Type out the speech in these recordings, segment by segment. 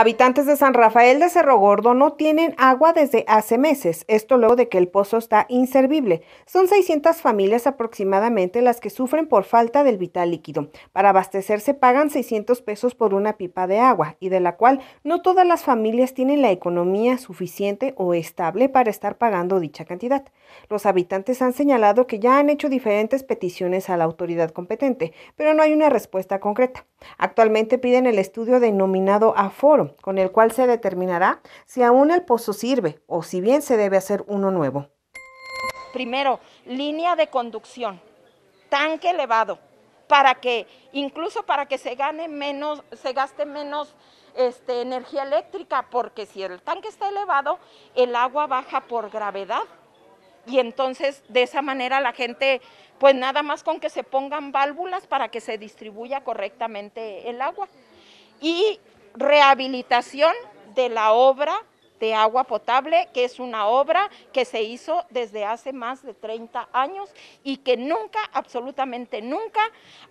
Habitantes de San Rafael de Cerro Gordo no tienen agua desde hace meses, esto luego de que el pozo está inservible. Son 600 familias aproximadamente las que sufren por falta del vital líquido. Para abastecerse pagan 600 pesos por una pipa de agua y de la cual no todas las familias tienen la economía suficiente o estable para estar pagando dicha cantidad. Los habitantes han señalado que ya han hecho diferentes peticiones a la autoridad competente, pero no hay una respuesta concreta. Actualmente piden el estudio denominado Aforo con el cual se determinará si aún el pozo sirve o si bien se debe hacer uno nuevo. Primero, línea de conducción, tanque elevado, para que incluso para que se gane menos, se gaste menos este, energía eléctrica, porque si el tanque está elevado, el agua baja por gravedad y entonces de esa manera la gente, pues nada más con que se pongan válvulas para que se distribuya correctamente el agua. Y rehabilitación de la obra de agua potable, que es una obra que se hizo desde hace más de 30 años y que nunca, absolutamente nunca,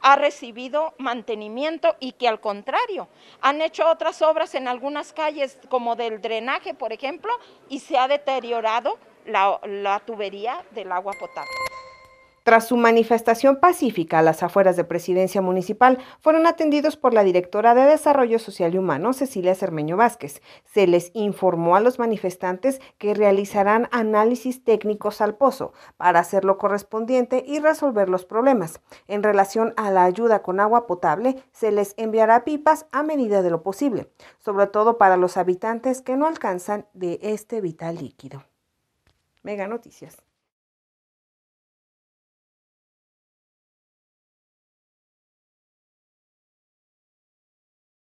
ha recibido mantenimiento y que al contrario, han hecho otras obras en algunas calles, como del drenaje, por ejemplo, y se ha deteriorado la, la tubería del agua potable. Tras su manifestación pacífica a las afueras de Presidencia Municipal, fueron atendidos por la directora de Desarrollo Social y Humano, Cecilia Cermeño Vázquez. Se les informó a los manifestantes que realizarán análisis técnicos al pozo para hacer lo correspondiente y resolver los problemas. En relación a la ayuda con agua potable, se les enviará pipas a medida de lo posible, sobre todo para los habitantes que no alcanzan de este vital líquido. Mega Noticias.